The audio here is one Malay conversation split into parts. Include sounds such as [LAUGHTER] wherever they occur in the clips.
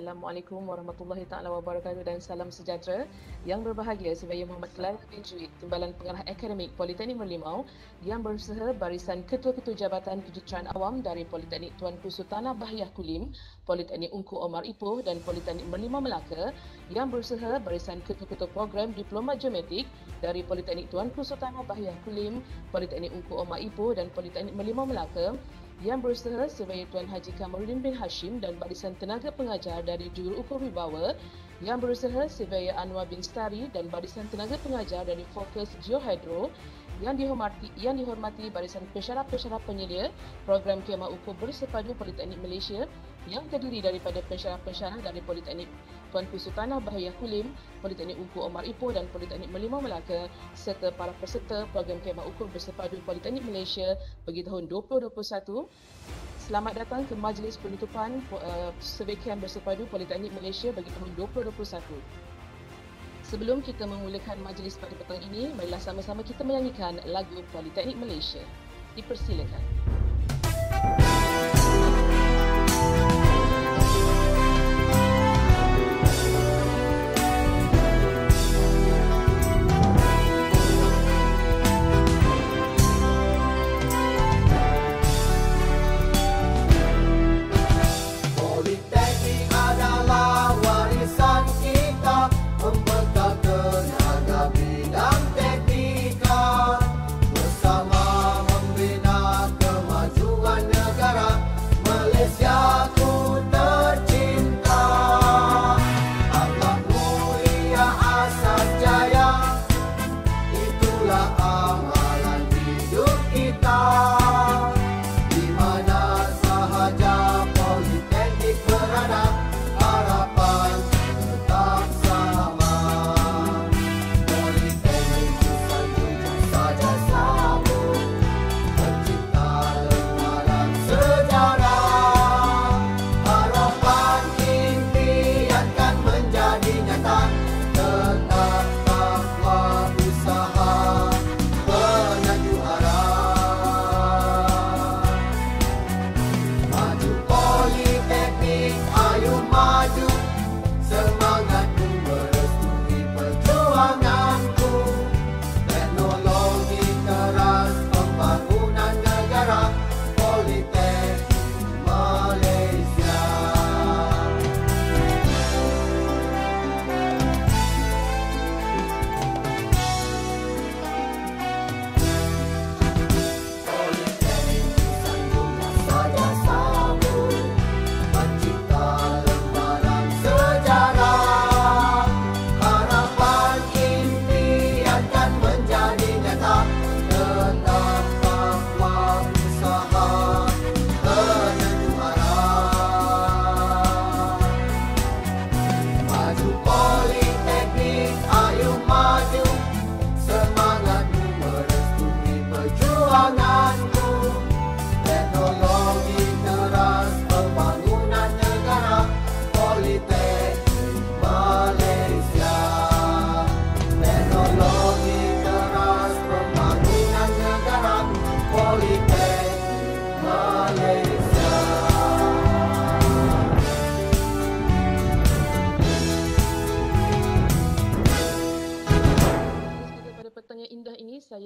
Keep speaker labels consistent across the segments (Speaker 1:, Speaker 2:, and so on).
Speaker 1: Assalamualaikum warahmatullahi taala wabarakatuh dan salam sejahtera yang berbahagia sebagai Muhammad Khalil bin Juid, Timbalan Pengarah Akademik Politeknik Merlimau yang berserta barisan Ketua-Ketua Jabatan Kejuruteraan Awam dari Politeknik Tuan Kusultanah Bahiyah Kulim, Politeknik Ungku Omar Ipoh dan Politeknik Merlimau Melaka yang berserta barisan Ketua-Ketua Program Diploma Geometrik dari Politeknik Tuan Kusultanah Bahiyah Kulim, Politeknik Ungku Omar Ipoh dan Politeknik Merlimau Melaka yang berusaha sebagai Tuan Haji Kamaruddin bin Hashim dan barisan tenaga pengajar dari Ukur wibawa yang berusaha sebagai Anwar bin Stari dan barisan tenaga pengajar dari Fokus Geohydro yang dihormati yang dihormati barisan pensyarah-pensyarah Penyelia program kemah ukur bersepadu Politeknik Malaysia yang terdiri daripada pensyarah-pensyarah dari Politeknik Tuan Tanah Bahaya Kulim, Politeknik Uku Omar Ipoh dan Politeknik Melima Melaka serta para peserta program khidmat ukur bersepadu Politeknik Malaysia bagi tahun 2021 Selamat datang ke majlis penutupan uh, eh, Sebekian Bersepadu Politeknik Malaysia bagi tahun 2021. Sebelum kita memulakan majlis pada petang ini, marilah sama-sama kita menyanyikan lagu Politeknik
Speaker 2: Malaysia. Dipersilakan.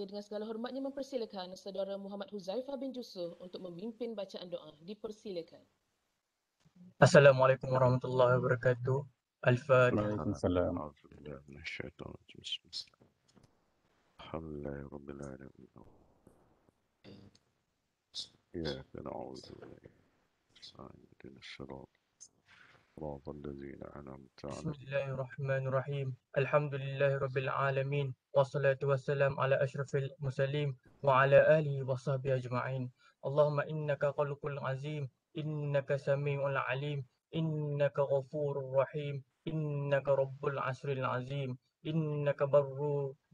Speaker 2: dengan segala hormatnya mempersilakan
Speaker 1: saudara Muhammad Huzaifah bin Jusuf untuk memimpin bacaan doa. Dipersilakan.
Speaker 3: Assalamualaikum warahmatullahi wabarakatuh.
Speaker 4: Al-Fatihah.
Speaker 2: صراط الذين أنعمت بسم
Speaker 3: الله الرحمن الرحيم الحمد لله رب العالمين والصلاة والسلام على أشرف المسلمين وعلى آله وصحبه أجمعين اللهم إنك خلق عظيم إنك سميع عليم إنك غفور رحيم إنك رب العصر العظيم إنك بر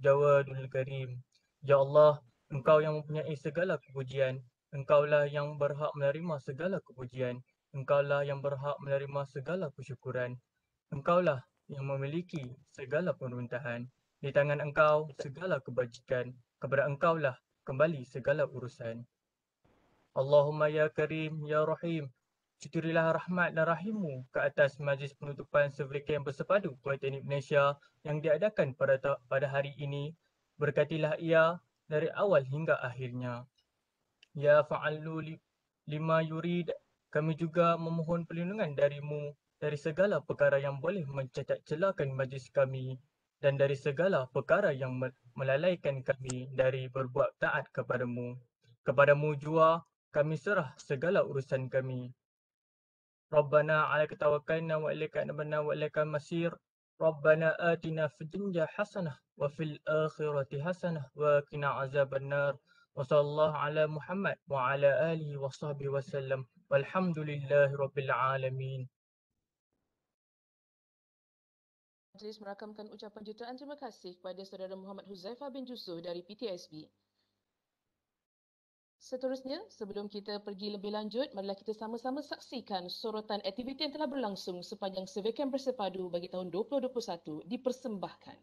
Speaker 3: جواد الكريم Ya Allah, Engkau yang mempunyai segala kepujian, Engkaulah yang berhak menerima segala kepujian, Engkaulah yang berhak menerima segala kesyukuran. Engkaulah yang memiliki segala pemerintahan. Di tangan engkau segala kebajikan. Kepada engkaulah kembali segala urusan. Allahumma ya Karim, ya Rahim. Cuturilah rahmat dan rahimu ke atas majlis penutupan Severika yang bersepadu Politeknik Malaysia yang diadakan pada pada hari ini. Berkatilah ia dari awal hingga akhirnya. Ya fa'allu lima yurid kami juga memohon perlindungan darimu dari segala perkara yang boleh mencacat celakan majlis kami dan dari segala perkara yang melalaikan kami dari berbuat taat kepadamu. Kepadamu jua kami serah segala urusan kami. Rabbana alaika tawakkalna wa ilaika anabna wa ilaika masir. Rabbana atina fid hasanah wa fil akhirati hasanah wa kina qina azabannar. Wa sallallahu ala Muhammad wa ala alihi wa sahbihi wa sallam. والحمد لله رب
Speaker 1: Majlis merakamkan ucapan jutaan terima kasih kepada saudara Muhammad Huzaifa bin Jusuh dari PTSB. Seterusnya, sebelum kita pergi lebih lanjut, marilah kita sama-sama saksikan sorotan aktiviti yang telah berlangsung sepanjang Sevekan Bersepadu bagi tahun 2021 dipersembahkan.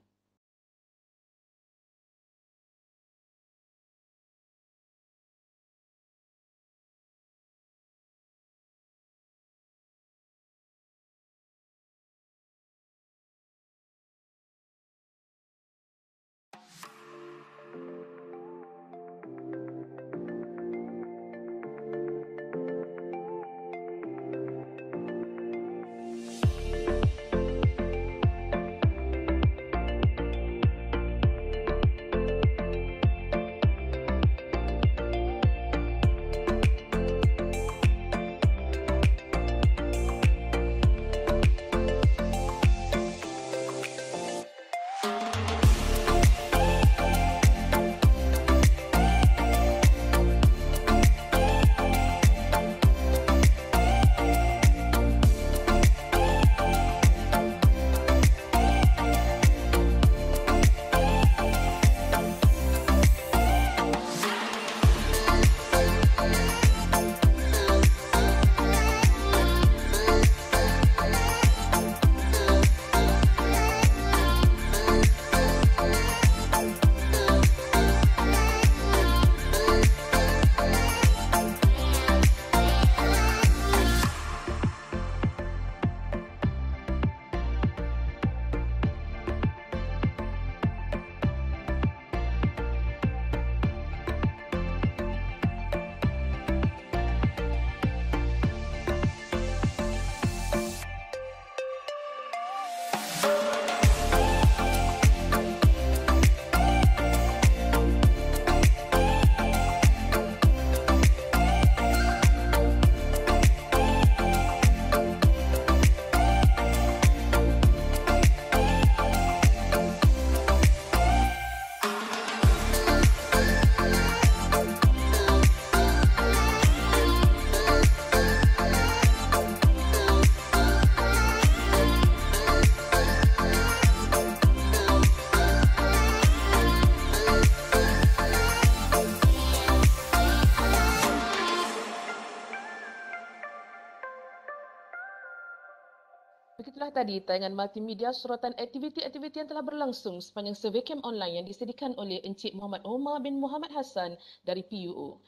Speaker 1: tadi tayangan multimedia sorotan aktiviti-aktiviti yang telah berlangsung sepanjang survey camp online yang disediakan oleh Encik Muhammad Omar bin Muhammad Hassan dari PUO.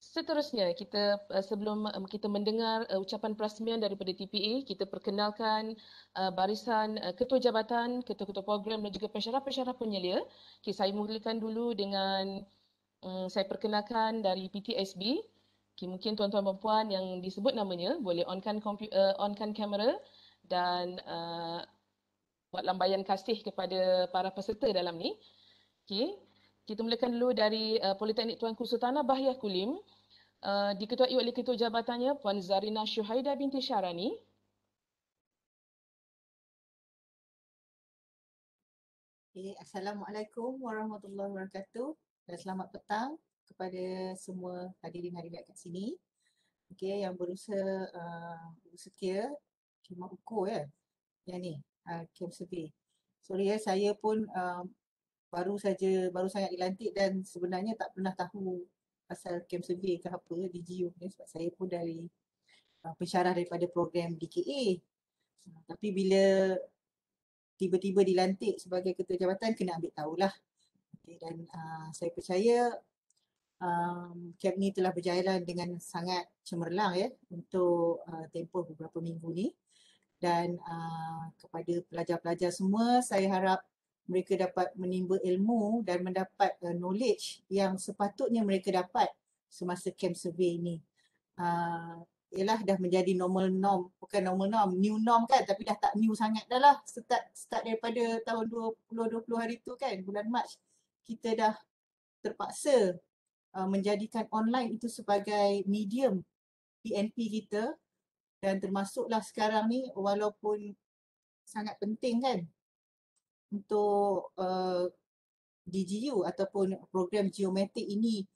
Speaker 1: Seterusnya, kita eh, sebelum eh, kita mendengar eh, ucapan perasmian daripada TPA, kita perkenalkan barisan ketua jabatan, ketua-ketua program dan juga pensyarah-pensyarah penyelia. Okay, saya mulakan dulu dengan hmm, saya perkenalkan dari PTSB, Okay, mungkin tuan-tuan dan puan yang disebut namanya boleh onkan komputer, uh, onkan kamera dan uh, buat lambaian kasih kepada para peserta dalam ni. Okey. Kita mulakan dulu dari uh, Politeknik Tuan Kusultana Bahiyah Kulim. Uh, diketuai oleh Ketua Jabatannya Puan Zarina Syuhaida binti Syarani.
Speaker 5: Okay. Assalamualaikum warahmatullahi wabarakatuh dan selamat petang kepada semua hadirin hadirat kat sini. Okey, yang berusaha uh, bersetia, kemak uko ya. Eh. Yang ni, uh, survey. Sorry ya, saya pun uh, baru saja, baru sangat dilantik dan sebenarnya tak pernah tahu pasal camp survey ke apa di GIO ya, sebab saya pun dari uh, pensyarah daripada program DKA. Uh, tapi bila tiba-tiba dilantik sebagai ketua jabatan, kena ambil tahulah. Okay, dan uh, saya percaya um, ehm, camp ni telah berjalan dengan sangat cemerlang ya untuk uh, tempoh beberapa minggu ni dan uh, kepada pelajar-pelajar semua saya harap mereka dapat menimba ilmu dan mendapat uh, knowledge yang sepatutnya mereka dapat semasa camp survey ini. Uh, ialah dah menjadi normal norm, bukan normal norm, new norm kan tapi dah tak new sangat dah lah start, start daripada tahun 2020 hari tu kan bulan Mac kita dah terpaksa Uh, menjadikan online itu sebagai medium PNP kita dan termasuklah sekarang ni walaupun sangat penting kan untuk uh, DGU ataupun program geometrik ini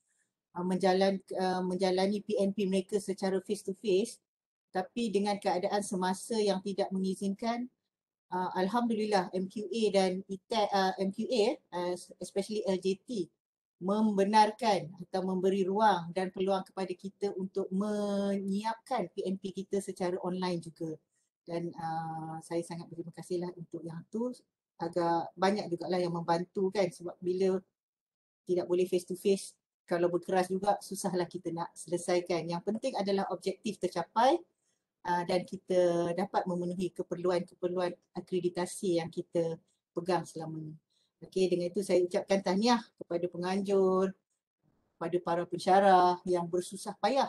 Speaker 5: uh, menjalan, uh, menjalani PNP mereka secara face to face tapi dengan keadaan semasa yang tidak mengizinkan uh, Alhamdulillah MQA dan ITEC, uh, MQA uh, especially LJT membenarkan atau memberi ruang dan peluang kepada kita untuk menyiapkan PNP kita secara online juga. Dan uh, saya sangat berterima kasihlah untuk yang tu agak banyak juga lah yang membantu kan sebab bila tidak boleh face to face kalau berkeras juga susahlah kita nak selesaikan. Yang penting adalah objektif tercapai uh, dan kita dapat memenuhi keperluan-keperluan akreditasi yang kita pegang selama ini. Okey dengan itu saya ucapkan tahniah kepada penganjur, kepada para pensyarah yang bersusah payah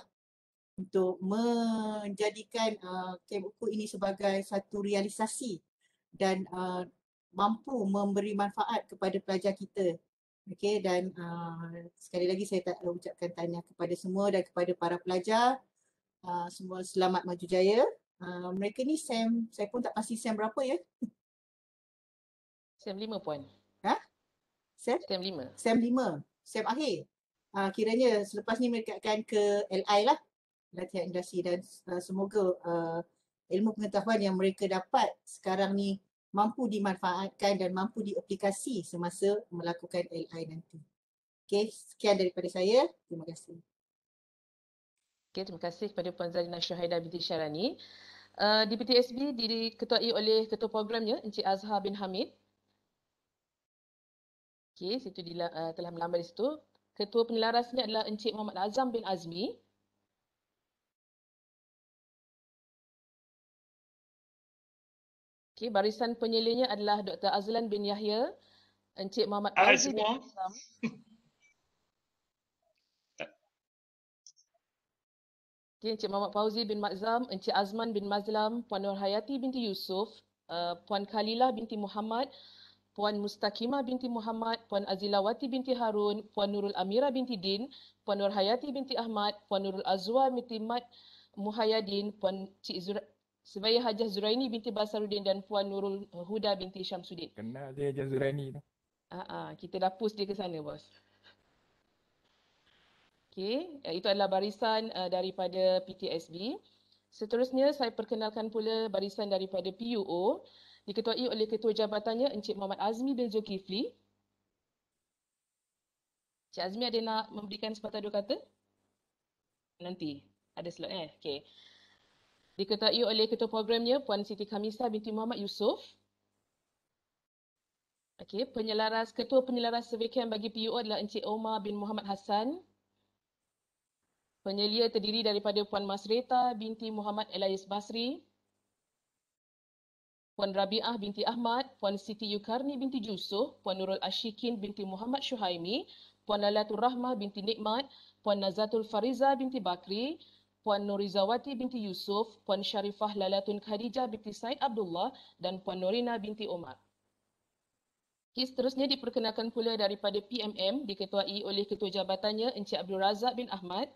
Speaker 5: untuk menjadikan Camp uh, Uku ini sebagai satu realisasi dan uh, mampu memberi manfaat kepada pelajar kita. Okey dan uh, sekali lagi saya tak uh, ucapkan tahniah kepada semua dan kepada para pelajar uh, semua selamat maju jaya. Uh, mereka ni SEM, saya pun tak pasti SEM berapa ya. SEM lima puan. Sem? Sem lima. Sem lima. Sem akhir. Uh, kiranya selepas ni mereka akan ke LI lah. Latihan industri dan uh, semoga uh, ilmu pengetahuan yang mereka dapat sekarang ni mampu dimanfaatkan dan mampu diaplikasi semasa melakukan LI nanti. Okay, sekian daripada saya. Terima kasih. Okay, terima kasih kepada
Speaker 1: Puan Zalina Syuhaida binti Syarani. Uh, DPTSB diketuai oleh ketua programnya Encik Azhar bin Hamid. Okey, situ dila, uh, telah melambat di situ. Ketua penyelarasnya adalah Encik Muhammad Azam bin Azmi. Okey, barisan penyelinya adalah Dr. Azlan bin Yahya, Encik Muhammad Azmi bin Azam. Okay, Encik Muhammad Fauzi bin Mazlam, Encik Azman bin Mazlam, Puan Nur binti Yusuf, uh, Puan Khalilah binti Muhammad, Puan Mustakima binti Muhammad, Puan Azilawati binti Harun, Puan Nurul Amira binti Din, Puan Nur Hayati binti Ahmad, Puan Nurul Azwa binti Mat Muhayadin, Puan Cik Zura... Sebaya Hajah Zuraini binti Basarudin dan Puan Nurul Huda binti Syamsuddin. Kenal
Speaker 6: dia Hajah Zuraini tu.
Speaker 1: Ah, ah, kita dah post dia ke sana bos. Okey, eh, itu adalah barisan uh, daripada PTSB. Seterusnya saya perkenalkan pula barisan daripada PUO diketuai oleh ketua jabatannya Encik Muhammad Azmi bin Zulkifli. Encik Azmi ada nak memberikan sepatah dua kata? Nanti. Ada slot eh? Okey. Diketuai oleh ketua programnya Puan Siti Kamisa binti Muhammad Yusof. Okey, penyelaras ketua penyelaras survey bagi PUO adalah Encik Omar bin Muhammad Hassan. Penyelia terdiri daripada Puan Masreta binti Muhammad Elias Basri. Puan Rabi'ah binti Ahmad, Puan Siti Yukarni binti Jusuh, Puan Nurul Ashikin binti Muhammad Shuhaimi, Puan Lalatul Rahmah binti Nikmat, Puan Nazatul Fariza binti Bakri, Puan Nurizawati binti Yusuf, Puan Sharifah Lalatun Khadijah binti Said Abdullah dan Puan Norina binti Omar. Kes seterusnya diperkenalkan pula daripada PMM diketuai oleh Ketua Jabatannya Encik Abdul Razak bin Ahmad.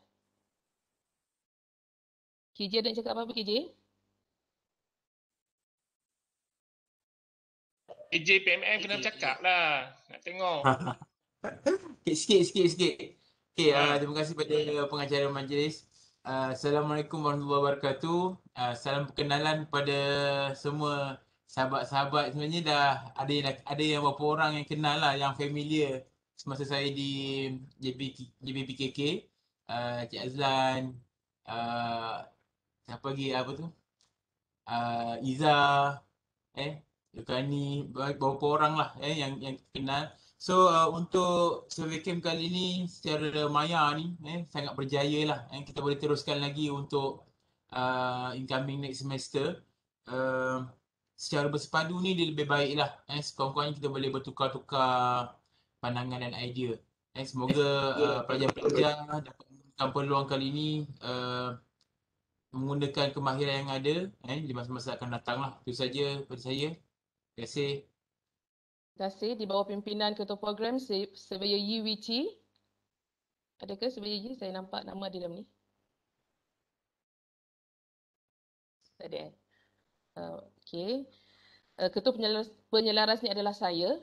Speaker 1: KJ ada nak cakap apa-apa KJ?
Speaker 7: AJ PMM kena cakap lah. Nak tengok. okay,
Speaker 8: [LAUGHS] sikit, sikit, sikit. Okay, ha. uh, terima kasih kepada pengacara majlis. Uh, Assalamualaikum warahmatullahi wabarakatuh. Uh, salam perkenalan kepada semua sahabat-sahabat sebenarnya dah ada yang ada yang beberapa orang yang kenal lah yang familiar semasa saya di JP, JPPKK uh, Cik Azlan uh, siapa lagi apa tu uh, Iza eh dekat ni beberapa orang lah eh, yang yang kenal. So uh, untuk survey camp kali ni secara maya ni eh, sangat berjaya lah. Eh, kita boleh teruskan lagi untuk uh, incoming next semester. Uh, secara bersepadu ni dia lebih baik lah. Eh, Sekurang-kurangnya kita boleh bertukar-tukar pandangan dan idea. Eh, semoga [LAUGHS] uh, pelajar-pelajar uh, dapat menggunakan peluang kali ni uh, menggunakan kemahiran yang ada eh, di masa-masa akan datang lah. Itu saja pada saya. Terima kasih.
Speaker 1: Terima kasih. Di bawah pimpinan Ketua Program, sebagai Yi Wichi. Adakah sebagai Yi? Saya nampak nama di dalam ni. Tak ada. Uh, Okey. Ah, Ketua penyelaras, penyelaras ni adalah saya,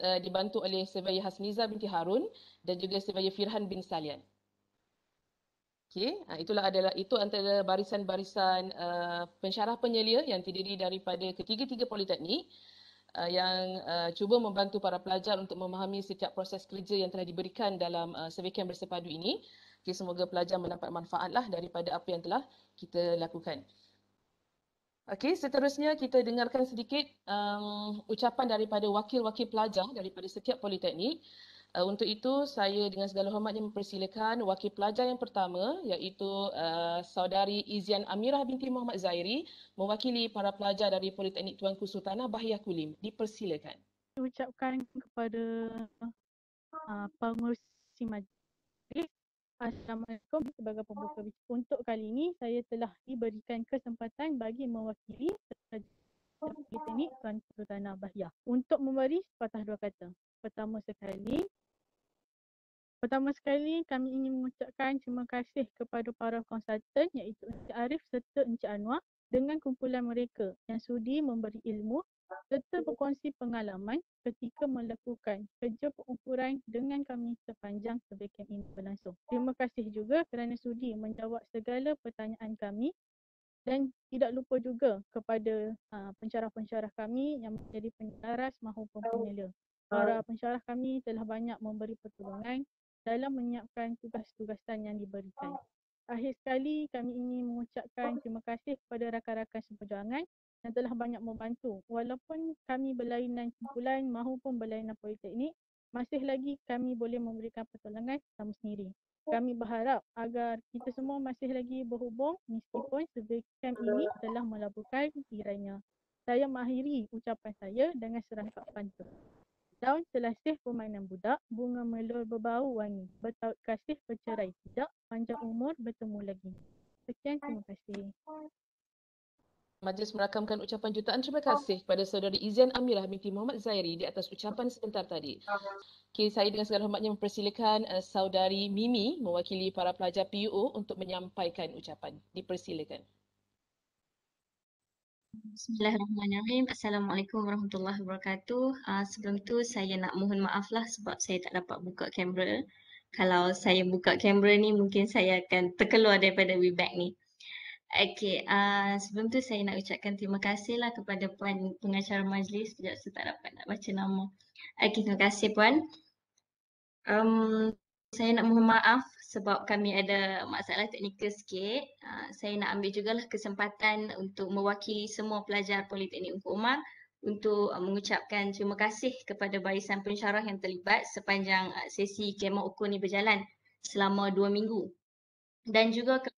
Speaker 1: ah, dibantu oleh Surveyor Hasmiza binti Harun dan juga Surveyor Firhan bin Salian. Okey, ah, itulah adalah itu antara barisan-barisan uh, pensyarah penyelia yang terdiri daripada ketiga-tiga politeknik uh, yang uh, cuba membantu para pelajar untuk memahami setiap proses kerja yang telah diberikan dalam uh, survey camp bersepadu ini. Okey, semoga pelajar mendapat manfaatlah daripada apa yang telah kita lakukan. Okey, seterusnya kita dengarkan sedikit um, ucapan daripada wakil-wakil pelajar daripada setiap politeknik. Uh, untuk itu, saya dengan segala hormatnya mempersilakan wakil pelajar yang pertama iaitu uh, saudari Izian Amirah binti Muhammad Zairi mewakili para pelajar dari Politeknik Tuanku Sultanah Bahiyah Kulim. Dipersilakan.
Speaker 4: Saya ucapkan kepada uh, eh, pengurusi majlis Assalamualaikum sebagai pembuka bicara. Untuk kali ini, saya telah diberikan kesempatan bagi mewakili pelajar Politeknik Tuanku Sultanah Bahiyah untuk memberi sepatah dua kata pertama sekali. Pertama sekali kami ingin mengucapkan terima kasih kepada para konsultan iaitu Encik Arif serta Encik Anwar dengan kumpulan mereka yang sudi memberi ilmu serta berkongsi pengalaman ketika melakukan kerja pengukuran dengan kami sepanjang sebegian ini berlangsung. Terima kasih juga kerana sudi menjawab segala pertanyaan kami dan tidak lupa juga kepada uh, ah, pencerah-pencerah kami yang menjadi penyelaras mahupun penyelia para pensyarah kami telah banyak memberi pertolongan dalam menyiapkan tugas-tugasan yang diberikan. Akhir sekali kami ingin mengucapkan terima kasih kepada rakan-rakan seperjuangan yang telah banyak membantu. Walaupun kami berlainan kumpulan mahupun berlainan ini, masih lagi kami boleh memberikan pertolongan sama sendiri.
Speaker 9: Oh. Kami berharap
Speaker 4: agar kita semua masih lagi berhubung meskipun sebegian ini telah melaburkan tirainya. Saya mengakhiri ucapan saya dengan serangkap pantun. Daun selasih permainan budak, bunga melur berbau wangi. Bertaut kasih bercerai tidak, panjang umur bertemu lagi. Sekian terima kasih.
Speaker 1: Majlis merakamkan ucapan jutaan terima oh. kasih kepada saudari Izian Amirah binti Muhammad Zairi di atas ucapan sebentar tadi. Okay, saya dengan segala hormatnya mempersilakan eh, saudari Mimi mewakili para pelajar PUO untuk menyampaikan ucapan. Dipersilakan.
Speaker 9: Bismillahirrahmanirrahim. Assalamualaikum warahmatullahi wabarakatuh. Uh, sebelum tu saya nak mohon maaf lah sebab saya tak dapat buka kamera. Kalau saya buka kamera ni mungkin saya akan terkeluar daripada WeBack ni. Okay, uh, ah, sebelum tu saya nak ucapkan terima kasih lah kepada Puan Pengacara Majlis. Sekejap saya tak dapat nak baca nama. Okay, terima kasih Puan. Um, saya nak mohon maaf sebab kami ada masalah teknikal sikit, uh, saya nak ambil jugalah kesempatan untuk mewakili semua pelajar Politeknik Ungku Umar untuk uh, mengucapkan terima kasih kepada barisan pensyarah yang terlibat sepanjang uh, sesi kemah ukur ni berjalan selama dua minggu. Dan juga ke-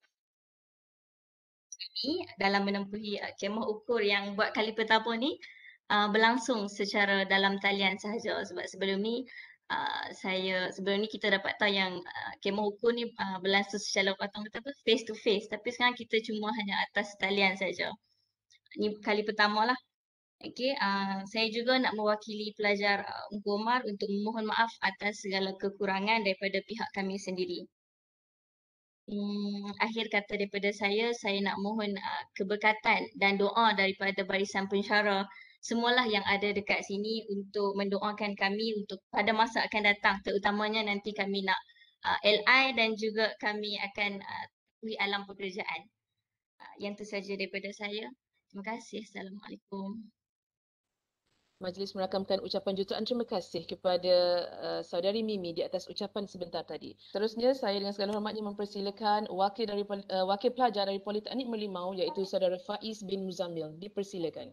Speaker 9: ini dalam menempuhi uh, kemah ukur yang buat kali pertama ni uh, berlangsung secara dalam talian sahaja sebab sebelum ni Ah, saya sebelum ni kita dapat tahu yang uh, ah, kemah hukum ni uh, berlangsung secara patung kata apa face to face tapi sekarang kita cuma hanya atas talian saja. Ini kali pertama lah. Okey, uh, saya juga nak mewakili pelajar uh, Umar untuk memohon maaf atas segala kekurangan daripada pihak kami sendiri. Hmm, akhir kata daripada saya, saya nak mohon uh, keberkatan dan doa daripada barisan pensyarah semualah yang ada dekat sini untuk mendoakan kami untuk pada masa akan datang terutamanya nanti kami nak uh, LI dan juga kami akan uh, alam pekerjaan. Uh, yang itu sahaja daripada saya. Terima kasih. Assalamualaikum.
Speaker 1: Majlis merakamkan ucapan jutaan terima kasih kepada uh, saudari Mimi di atas ucapan sebentar tadi. Terusnya saya dengan segala hormatnya mempersilakan wakil dari uh, wakil pelajar dari Politeknik Merlimau iaitu saudara Faiz bin Muzamil dipersilakan.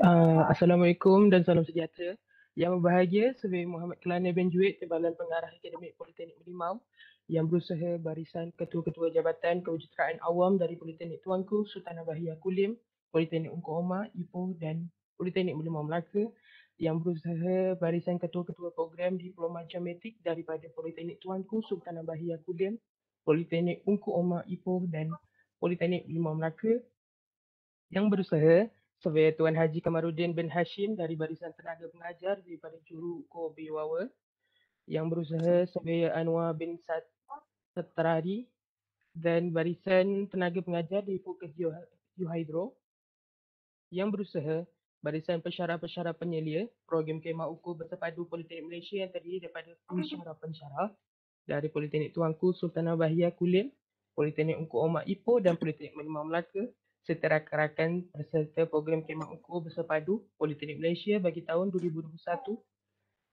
Speaker 7: Uh, Assalamualaikum dan salam sejahtera. Yang berbahagia, Sufi Muhammad Kelana bin Juwet, Timbalan Pengarah Akademik Politeknik Merimau yang berusaha barisan Ketua-Ketua Jabatan Kewujuderaan Awam dari Politeknik Tuanku, Sultan Abahiyah Kulim, Politeknik Ungkuk Omar, Ipoh dan Politeknik Merimau Melaka yang berusaha barisan Ketua-Ketua Program Diploma Jamatik daripada Politeknik Tuanku, Sultan Abahiyah Kulim, Politeknik Ungkuk Omar, Ipoh dan Politeknik Merimau Melaka yang berusaha Surveyor Tuan Haji Kamarudin bin Hashim dari Barisan Tenaga Pengajar daripada Juru Kobi Wawa yang berusaha sebagai Anwar bin Sat Satrari dan Barisan Tenaga Pengajar di Fokus Yuhaidro yang berusaha Barisan Pesyarah-Pesyarah Penyelia Program Kemah Ukur Bersepadu Politeknik Malaysia yang terdiri daripada hmm. Pesyarah-Pesyarah dari Politeknik Tuanku Sultanah Bahia Kulim Politeknik Ungkuk Omar Ipoh dan Politeknik Melimau Melaka seterak-terakan peserta program khidmat ukur padu Politeknik Malaysia bagi tahun 2021.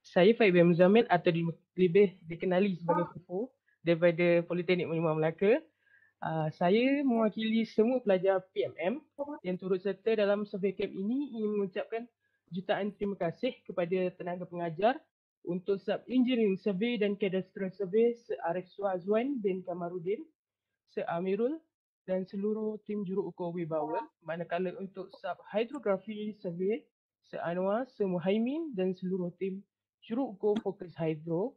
Speaker 7: Saya Faiz bin Muzamil atau di, lebih dikenali sebagai Fufu daripada Politeknik Menyumbang Melaka. Uh, saya mewakili semua pelajar PMM yang turut serta dalam survey camp ini ingin mengucapkan jutaan terima kasih kepada tenaga pengajar untuk Sub Engineering Survey dan Cadastral Survey Sir Arif Azwan bin Kamarudin, Sir Amirul dan seluruh tim juruk ukur wibawa manakala untuk sub hidrografi survey Sir Anwar, Sir Muhaimin dan seluruh tim juruk ukur fokus hidro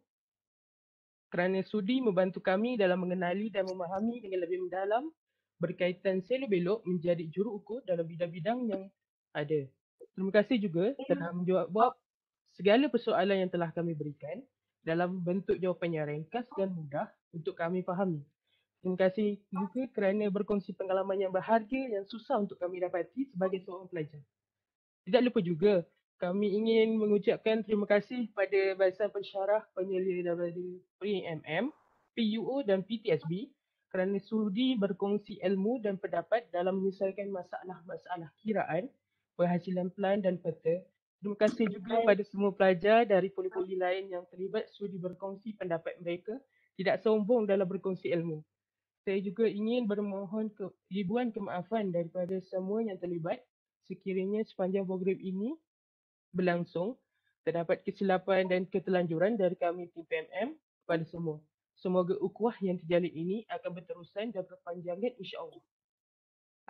Speaker 7: kerana sudi membantu kami dalam mengenali dan memahami dengan lebih mendalam berkaitan selo-belok menjadi juruk ukur dalam bidang-bidang yang ada. Terima kasih juga telah menjawab segala persoalan yang telah kami berikan dalam bentuk jawapan yang ringkas dan mudah untuk kami fahami. Terima kasih juga kerana berkongsi pengalaman yang berharga yang susah untuk kami dapati sebagai seorang pelajar. Tidak lupa juga kami ingin mengucapkan terima kasih kepada Barisan Pensyarah Penyelia daripada PMM, PUO dan PTSB kerana sudi berkongsi ilmu dan pendapat dalam menyelesaikan masalah-masalah kiraan, penghasilan pelan dan peta. Terima kasih juga kepada semua pelajar dari poli-poli lain yang terlibat sudi berkongsi pendapat mereka tidak sombong dalam berkongsi ilmu saya juga ingin bermohon ke, ribuan kemaafan daripada semua yang terlibat sekiranya sepanjang program ini berlangsung terdapat kesilapan dan ketelanjuran dari kami tim PMM kepada semua. Semoga ukuah yang terjalin ini akan berterusan dan berpanjangan insyaAllah.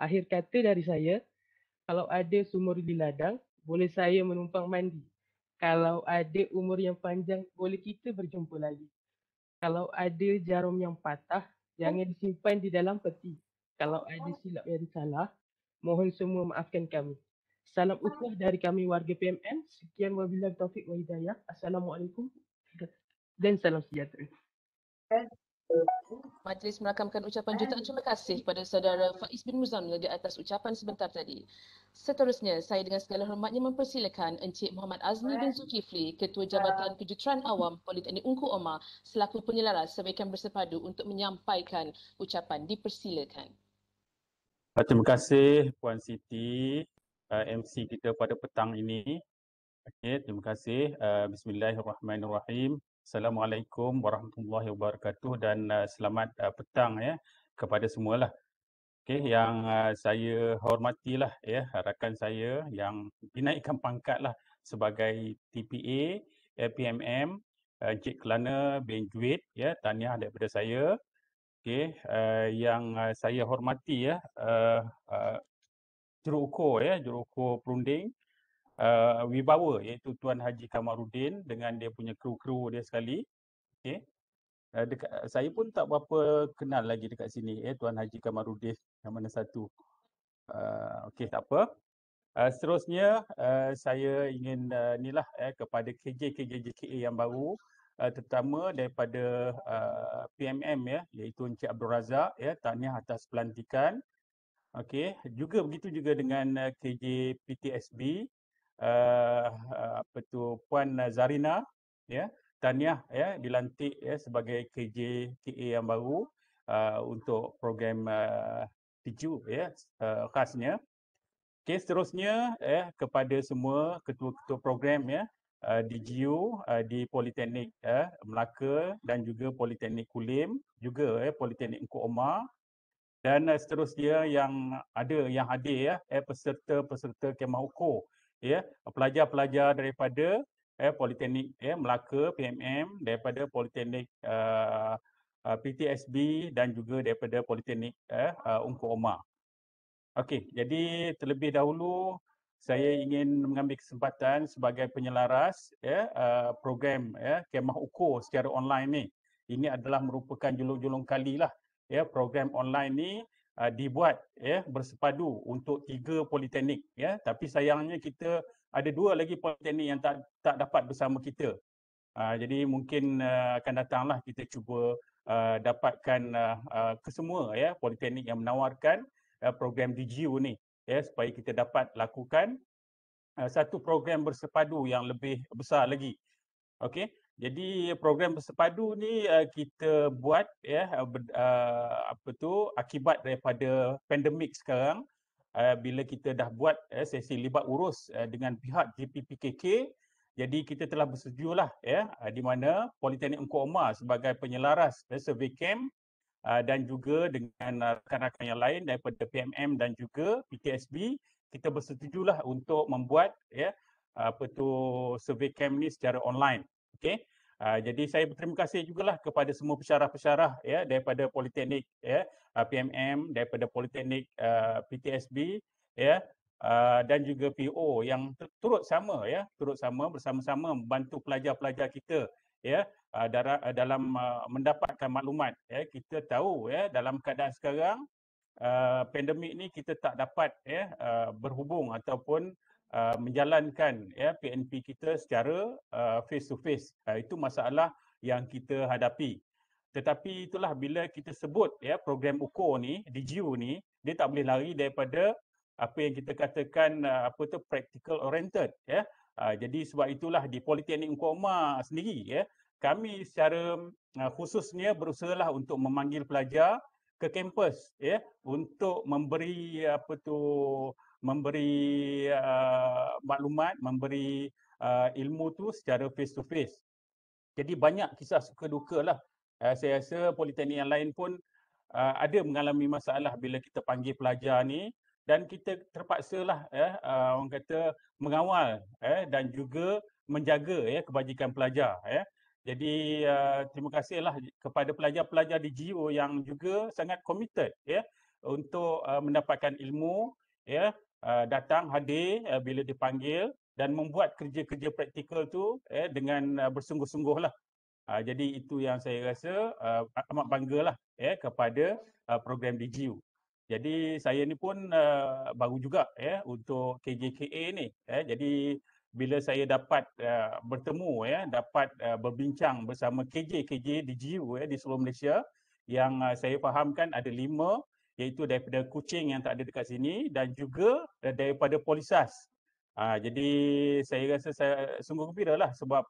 Speaker 7: Akhir kata dari saya, kalau ada sumur di ladang, boleh saya menumpang mandi. Kalau ada umur yang panjang, boleh kita berjumpa lagi. Kalau ada jarum yang patah, jangan oh. disimpan di dalam peti. Kalau ada oh. silap yang salah, mohon semua maafkan kami. Salam ukhuwah dari kami warga PMN. Sekian wabillahi taufik wa hidayah. Assalamualaikum dan salam sejahtera.
Speaker 1: Thank Majlis merakamkan ucapan jutaan terima kasih kepada saudara Faiz bin Muzam di atas ucapan sebentar tadi. Seterusnya, saya dengan segala hormatnya mempersilakan Encik Muhammad Azmi bin Zulkifli, Ketua Jabatan Kejuruteraan Awam Politeknik Ungku Omar selaku penyelaras sebaikan bersepadu untuk menyampaikan ucapan. Dipersilakan.
Speaker 10: Terima kasih Puan Siti, uh, MC kita pada petang ini. Okay, terima kasih. Uh, Bismillahirrahmanirrahim. Assalamualaikum warahmatullahi wabarakatuh dan uh, selamat uh, petang ya kepada semua lah. Okay, yang uh, saya lah ya rakan saya yang dinaikkan lah sebagai TPA APMM eh, Encik uh, Kelana bin Juit ya tahniah daripada saya. Okay, uh, yang uh, saya hormati ya uh, uh, jurukur ya jurukur perunding uh, wibawa iaitu Tuan Haji Kamarudin dengan dia punya kru-kru dia sekali. Okay. Uh, dekat, uh, saya pun tak berapa kenal lagi dekat sini eh, Tuan Haji Kamarudin yang mana satu. Uh, Okey tak apa. Uh, seterusnya uh, saya ingin uh, inilah eh, kepada KJ-KJ-JKA yang baru Uh, terutama daripada uh, PMM ya iaitu Encik Abdul Razak ya tahniah atas pelantikan okey juga begitu juga dengan uh, KJ PTSB Eh, eh, apa tu puan Zarina ya tahniah ya dilantik ya sebagai KJ KA yang baru uh, untuk program TJU uh, ya uh, khasnya okey seterusnya ya kepada semua ketua-ketua program ya uh, di GU uh, di Politeknik uh, Melaka dan juga Politeknik Kulim juga ya uh, Politeknik Engkau Omar dan uh, seterusnya yang ada yang hadir ya peserta-peserta kemah ya pelajar-pelajar daripada eh, politeknik eh, Melaka PMM daripada politeknik uh, uh, PTSB dan juga daripada politeknik ya, eh, uh, Ungkuk Omar. Okey, jadi terlebih dahulu saya ingin mengambil kesempatan sebagai penyelaras ya, uh, program ya, Kemah Ukur secara online ni. Ini adalah merupakan julung-julung kalilah ya, program online ni uh, dibuat ya yeah, bersepadu untuk tiga politeknik ya yeah. tapi sayangnya kita ada dua lagi politeknik yang tak tak dapat bersama kita. Uh, jadi mungkin uh, akan datanglah kita cuba uh, dapatkan uh, uh, kesemua ya yeah, politeknik yang menawarkan uh, program DGU ni ya yeah, supaya kita dapat lakukan uh, satu program bersepadu yang lebih besar lagi. Okey. Jadi program bersepadu ni uh, kita buat ya uh, apa tu akibat daripada pandemik sekarang uh, bila kita dah buat uh, sesi libat urus uh, dengan pihak JPPKK, jadi kita telah bersetujulah ya uh, di mana Politeknik Engku Omar sebagai penyelaras uh, survey camp uh, dan juga dengan uh, rakan-rakan yang lain daripada PMM dan juga PTSB kita bersetujulah untuk membuat ya apa tu survey camp ni secara online Okey. Uh, jadi saya berterima kasih juga lah kepada semua pesyarah-pesyarah ya daripada politeknik ya uh, ah, PMM daripada politeknik uh, ah, PTSB ya uh, dan juga PO yang turut sama ya turut sama bersama-sama membantu pelajar-pelajar kita ya uh, dara, uh, dalam uh, mendapatkan maklumat ya kita tahu ya dalam keadaan sekarang uh, pandemik ni kita tak dapat ya uh, berhubung ataupun uh, menjalankan ya PNP kita secara uh, face to face uh, itu masalah yang kita hadapi tetapi itulah bila kita sebut ya program ukur ni DGU ni dia tak boleh lari daripada apa yang kita katakan uh, apa tu practical oriented ya uh, jadi sebab itulah di politeknik Ukoma sendiri ya kami secara uh, khususnya berusaha untuk memanggil pelajar ke kampus ya untuk memberi apa tu memberi uh, maklumat, memberi uh, ilmu tu secara face to face. Jadi banyak kisah suka duka lah. Uh, saya rasa politeknik yang lain pun uh, ada mengalami masalah bila kita panggil pelajar ni dan kita terpaksalah eh, ya, uh, orang kata mengawal eh, dan juga menjaga eh, kebajikan pelajar. Eh. Jadi uh, terima kasihlah kepada pelajar-pelajar di GO e yang juga sangat committed ya untuk uh, mendapatkan ilmu ya uh, datang hadir uh, bila dipanggil dan membuat kerja-kerja praktikal tu eh, dengan uh, eh, bersungguh-sungguh lah. Uh, ah, jadi itu yang saya rasa uh, amat banggalah eh, kepada uh, program DGU. Jadi saya ni pun uh, baru juga eh, untuk KJKA ni. Eh. Jadi bila saya dapat uh, bertemu, eh, dapat uh, berbincang bersama KJ-KJ DGU eh, di seluruh Malaysia yang uh, saya fahamkan ada lima iaitu daripada kucing yang tak ada dekat sini dan juga eh, daripada polisas. Uh, ha, jadi saya rasa saya sungguh gembira lah sebab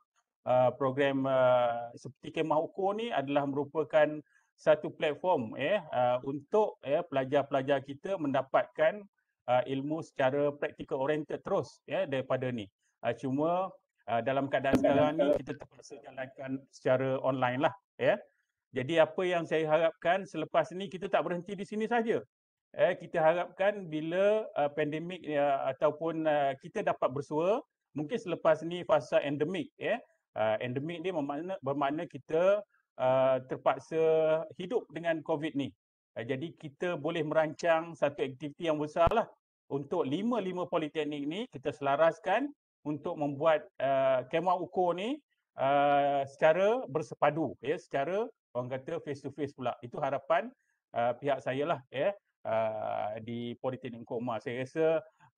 Speaker 10: uh, program uh, seperti Kemah Ukur ni adalah merupakan satu platform eh, uh, untuk eh, pelajar-pelajar kita mendapatkan uh, ilmu secara practical oriented terus eh, daripada ni. Uh, cuma uh, dalam keadaan sekarang ni kita terpaksa jalankan secara online lah. Yeah. Jadi apa yang saya harapkan selepas ini kita tak berhenti di sini saja. Eh, kita harapkan bila uh, pandemik uh, ataupun uh, kita dapat bersua, mungkin selepas ni fasa endemik. Ya. Eh, uh, endemik ni bermakna, bermakna kita uh, terpaksa hidup dengan COVID ni. Uh, jadi kita boleh merancang satu aktiviti yang besar lah untuk lima-lima politeknik ni kita selaraskan untuk membuat uh, kemah ukur ni uh, secara bersepadu, ya, secara orang kata face to face pula. Itu harapan uh, pihak saya lah ya uh, di Politeknik Koma. Saya rasa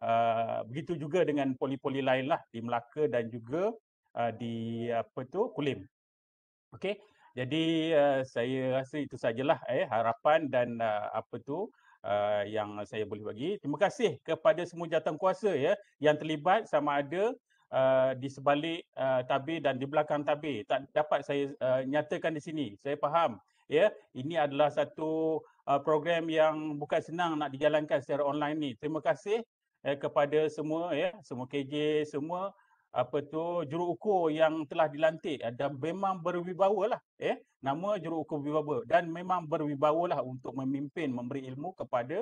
Speaker 10: uh, begitu juga dengan poli-poli lain lah di Melaka dan juga uh, di apa tu Kulim. Okey. Jadi uh, saya rasa itu sajalah eh harapan dan uh, apa tu uh, yang saya boleh bagi. Terima kasih kepada semua jawatan kuasa ya yang terlibat sama ada uh, di sebalik uh, tabir dan di belakang tabir. Tak dapat saya uh, nyatakan di sini. Saya faham. Ya, yeah? ini adalah satu uh, program yang bukan senang nak dijalankan secara online ni. Terima kasih uh, kepada semua ya, yeah? semua KJ, semua apa tu jurukur yang telah dilantik dan memang berwibawa lah. eh? nama juru jurukur berwibawa dan memang berwibawa lah untuk memimpin memberi ilmu kepada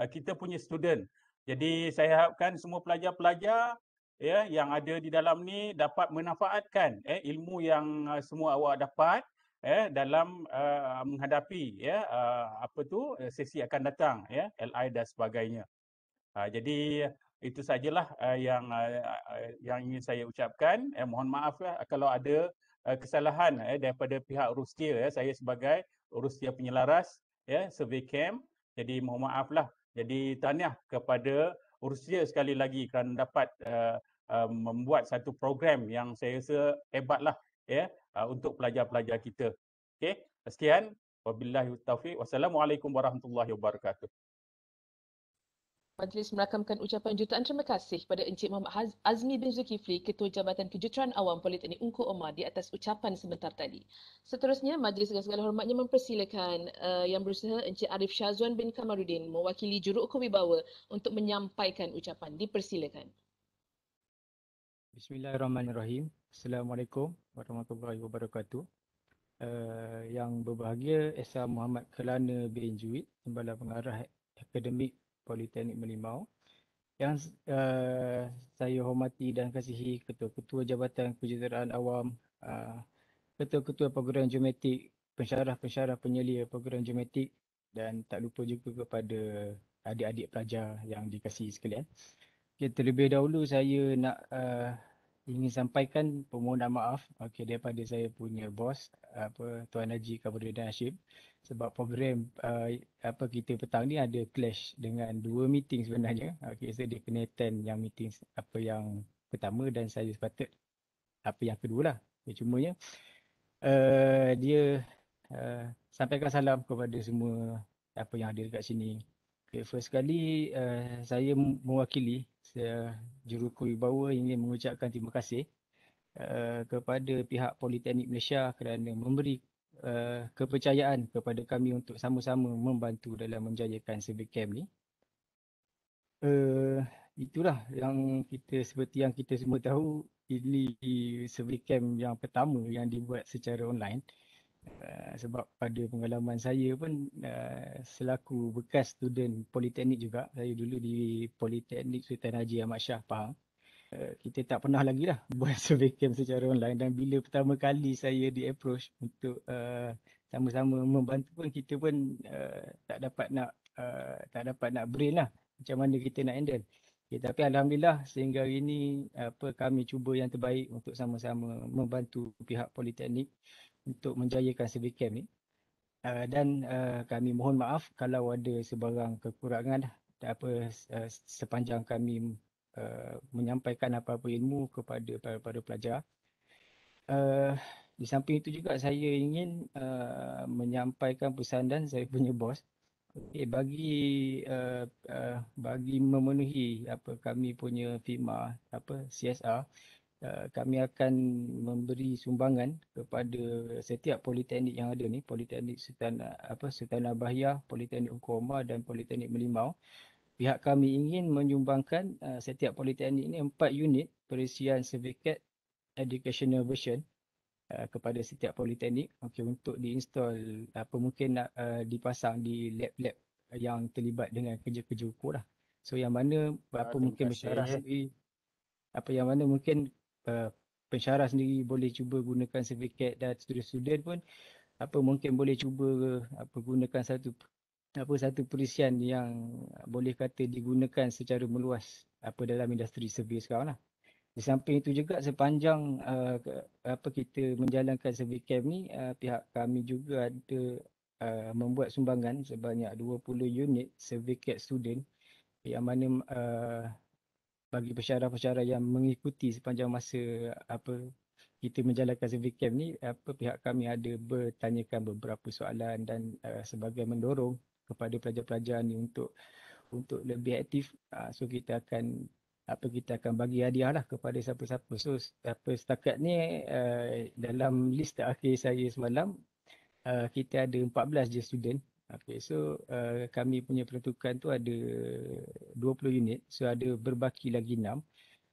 Speaker 10: uh, kita punya student jadi saya harapkan semua pelajar-pelajar ya yang ada di dalam ni dapat manfaatkan eh ya, ilmu yang uh, semua awak dapat eh dalam uh, menghadapi ya uh, apa tu uh, sesi akan datang ya LI dan sebagainya. Uh, jadi itu sajalah uh, yang uh, uh, yang ingin saya ucapkan eh mohon maaf lah kalau ada uh, kesalahan eh daripada pihak Rusia ya saya sebagai Rusia penyelaras ya survey camp jadi mohon maaf lah. Jadi tahniah kepada urusnya sekali lagi kerana dapat uh, uh, membuat satu program yang saya rasa hebatlah ya yeah, uh, untuk pelajar-pelajar kita. Okey, sekian. Wabillahi taufiq. Wassalamualaikum warahmatullahi wabarakatuh.
Speaker 1: Majlis merakamkan ucapan jutaan terima kasih kepada Encik Muhammad Haz- Azmi bin Zulkifli, Ketua Jabatan Kejuruteraan Awam Politeknik Ungku Omar di atas ucapan sebentar tadi. Seterusnya, majlis dengan segala hormatnya mempersilakan uh, yang berusaha Encik Arif Syazwan bin Kamarudin mewakili juru kewibawa untuk menyampaikan ucapan. Dipersilakan.
Speaker 11: Bismillahirrahmanirrahim. Assalamualaikum warahmatullahi wabarakatuh. Uh, yang berbahagia, Esa Muhammad Kelana bin Juwid, Timbalan Pengarah Akademik Politeknik Melimau yang uh, saya hormati dan kasihi Ketua-Ketua Jabatan Kejuruteraan Awam, uh, Ketua-Ketua Perguruan Geometrik, Pensyarah-Pensyarah Penyelia Perguruan Geometrik dan tak lupa juga kepada adik-adik pelajar yang dikasihi sekalian. Okay, terlebih dahulu saya nak uh, ingin sampaikan permohonan maaf okay, daripada saya punya bos apa Tuan Haji kepada Dan sebab program uh, apa kita petang ni ada clash dengan dua meeting sebenarnya. Okay, so dia kena attend yang meeting apa yang pertama dan saya sepatut apa yang kedua lah. Okay, cumanya uh, dia uh, sampaikan salam kepada semua apa yang ada dekat sini. Okay, first sekali uh, eh, saya mewakili saya eh, jurukuibawa ingin mengucapkan terima kasih uh, kepada pihak Politeknik Malaysia kerana memberi uh, kepercayaan kepada kami untuk sama-sama membantu dalam menjayakan survey camp ni. Uh, itulah yang kita seperti yang kita semua tahu ini survey camp yang pertama yang dibuat secara online. Eh, sebab pada pengalaman saya pun uh, selaku bekas student politeknik juga saya dulu di politeknik Sultan Haji Ahmad Shah Pahang uh, kita tak pernah lagi lah [LAUGHS] buat survey secara online dan bila pertama kali saya di approach untuk uh, sama-sama membantu pun kita pun uh, tak dapat nak uh, tak dapat nak brain lah macam mana kita nak handle Ya, tapi Alhamdulillah sehingga hari ini apa, kami cuba yang terbaik untuk sama-sama membantu pihak Politeknik untuk menjayakan Civic Camp ni. Uh, dan uh, kami mohon maaf kalau ada sebarang kekurangan dan apa uh, sepanjang kami uh, menyampaikan apa-apa ilmu kepada para, para pelajar. Uh, di samping itu juga saya ingin uh, menyampaikan pesan dan saya punya bos okay, bagi uh, uh, bagi memenuhi apa kami punya FIMA apa CSR Eh, kami akan memberi sumbangan kepada setiap politeknik yang ada ni politeknik Sultan apa Sultan bahia politeknik hukum dan politeknik melimau pihak kami ingin menyumbangkan uh, setiap politeknik ni 4 unit perisian certificate educational version uh, eh, kepada setiap politeknik okey untuk diinstal apa mungkin nak uh, dipasang di lab-lab yang terlibat dengan kerja-kerja ukur lah. So yang mana berapa uh, ah, mungkin masyarakat sendiri apa yang mana mungkin uh, pensyarah sendiri boleh cuba gunakan certificate dan student-student pun apa mungkin boleh cuba apa gunakan satu apa satu perisian yang boleh kata digunakan secara meluas apa dalam industri survey sekarang lah. Di samping itu juga sepanjang uh, apa kita menjalankan survey camp ni uh, pihak kami juga ada uh, membuat sumbangan sebanyak 20 unit survey cat student yang mana uh, bagi pesyarah-pesyarah yang mengikuti sepanjang masa apa kita menjalankan survey camp ni apa pihak kami ada bertanyakan beberapa soalan dan uh, sebagai mendorong kepada pelajar-pelajar ni untuk untuk lebih aktif uh, so kita akan apa kita akan bagi hadiah lah kepada siapa-siapa so apa setakat ni uh, dalam list terakhir saya semalam uh, kita ada 14 je student Okay, so uh, kami punya peruntukan tu ada 20 unit. So ada berbaki lagi 6.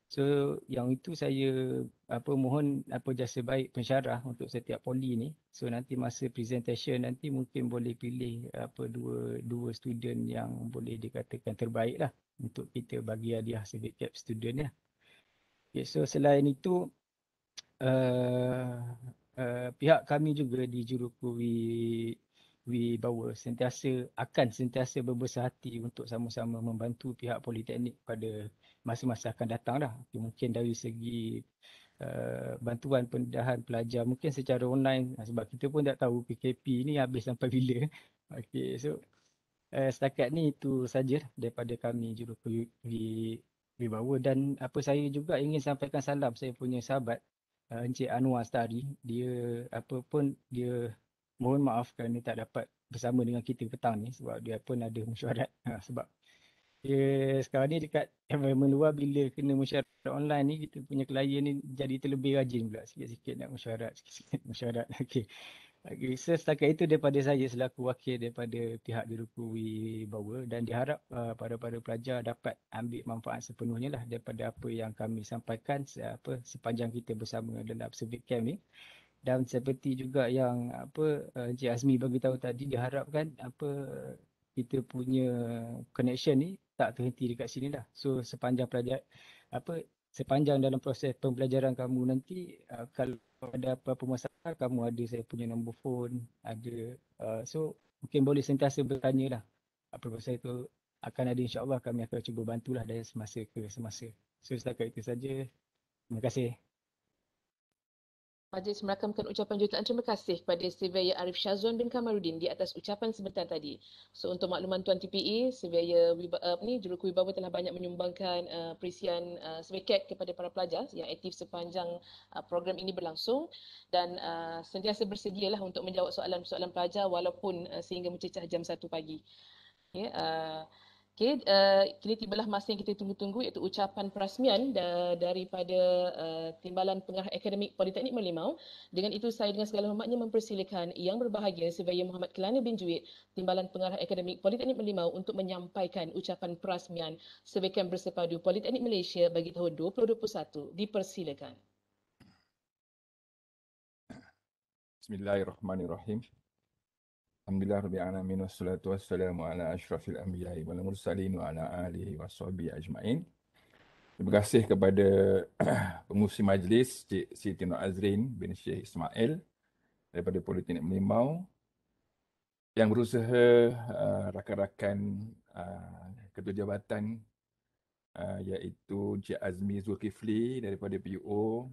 Speaker 11: So yang itu saya apa mohon apa jasa baik pensyarah untuk setiap poli ni. So nanti masa presentation nanti mungkin boleh pilih apa dua dua student yang boleh dikatakan terbaik lah untuk kita bagi hadiah sebagai cap student ya. Lah. Okay, so selain itu uh, uh, pihak kami juga di wibawa sentiasa akan sentiasa berbesar hati untuk sama-sama membantu pihak politeknik pada masa-masa akan datang dah. Mungkin dari segi uh, bantuan pendahan pelajar mungkin secara online sebab kita pun tak tahu PKP ni habis sampai [LAUGHS] bila. Okay, so uh, setakat ni itu saja daripada kami juru wibawa dan apa saya juga ingin sampaikan salam saya punya sahabat eh, Encik Anwar Astari, dia apa pun dia mohon maaf kerana tak dapat bersama dengan kita petang ni sebab dia pun ada mesyuarat [LAUGHS] ha, sebab dia sekarang ni dekat environment luar bila kena mesyuarat online ni kita punya klien ni jadi terlebih rajin pula sikit-sikit nak mesyuarat sikit-sikit mesyuarat [LAUGHS] okey okay, so setakat itu daripada saya selaku wakil daripada pihak diruku we dan diharap uh, para-para pelajar dapat ambil manfaat sepenuhnya lah daripada apa yang kami sampaikan apa sepanjang kita bersama dalam civic camp ni dan seperti juga yang apa eh, Encik Azmi bagi tahu tadi diharapkan apa kita punya connection ni tak terhenti dekat sini lah. So sepanjang pelajar apa sepanjang dalam proses pembelajaran kamu nanti uh, kalau ada apa-apa masalah kamu ada saya punya nombor phone ada uh, so mungkin boleh sentiasa bertanya lah apa uh, saya akan ada insyaAllah kami akan cuba bantulah dari semasa ke semasa. So setakat itu saja. Terima kasih.
Speaker 1: Majlis merakamkan ucapan jutaan terima kasih kepada Surveyor Arif Syazwan bin Kamarudin di atas ucapan sebentar tadi. So untuk makluman Tuan TPE, Surveyor Wib- uh, eh, ni Juruku Wibawa telah banyak menyumbangkan uh, perisian uh, eh, Sweket kepada para pelajar yang aktif sepanjang uh, program ini berlangsung dan uh, sentiasa bersedialah untuk menjawab soalan-soalan pelajar walaupun uh, sehingga mencecah jam 1 pagi. yeah, ya, uh, Okay, uh, eh, kini tibalah masa yang kita tunggu-tunggu iaitu ucapan perasmian da- daripada uh, Timbalan Pengarah Akademik Politeknik Merlimau. Dengan itu, saya dengan segala hormatnya mempersilakan yang berbahagia Surveyor Muhammad Kelana bin Juit, Timbalan Pengarah Akademik Politeknik Merlimau untuk menyampaikan ucapan perasmian Surveyor Bersepadu Politeknik Malaysia bagi tahun 2021. Dipersilakan.
Speaker 6: Bismillahirrahmanirrahim. Alhamdulillah Rabbi Alamin wassalatu wassalamu ala ashrafil anbiya wal mursalin wa ala alihi wa sahbihi ajma'in. Terima kasih kepada [CLEARS THROAT] pengusi majlis Cik Siti Nur Azrin bin Syekh Ismail daripada Politeknik Melimau yang berusaha uh, rakan-rakan uh, ketua jabatan uh, iaitu Cik Azmi Zulkifli daripada PUO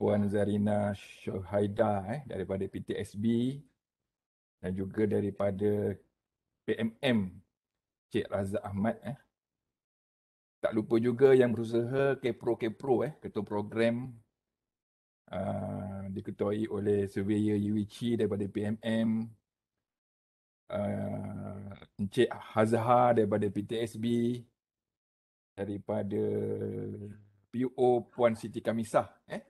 Speaker 6: Puan Zarina Shohaida eh, daripada PTSB dan juga daripada PMM Cik Razak Ahmad eh. Tak lupa juga yang berusaha KPRO-KPRO eh, ketua program uh, diketuai oleh Surveyor Yuichi daripada PMM uh, ah, Encik Hazha daripada PTSB daripada PO Puan Siti Kamisah eh.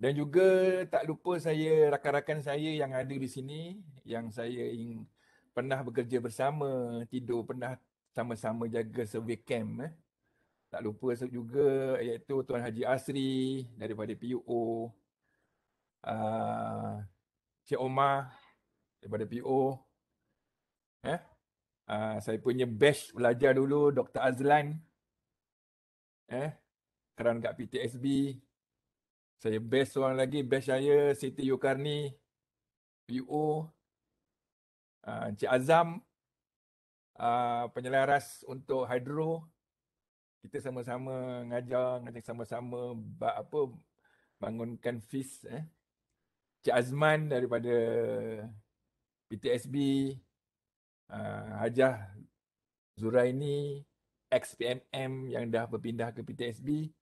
Speaker 6: Dan juga tak lupa saya rakan-rakan saya yang ada di sini yang saya ing pernah bekerja bersama, tidur pernah sama-sama jaga survey camp eh. Tak lupa juga iaitu Tuan Haji Asri daripada PUO. Uh, ah, Cik Omar daripada PUO. Eh? Uh, saya punya bash belajar dulu Dr. Azlan. Eh? Kerana kat PTSB. Saya best seorang lagi, best saya Siti Yukarni, PO, e ah, Encik Azam, ah, penyelaras untuk Hydro. Kita sama-sama ngajar, ngajar sama-sama apa bangunkan FIS. Eh. Encik Azman daripada PTSB, ah, Hajah Zuraini, XPMM yang dah berpindah ke PTSB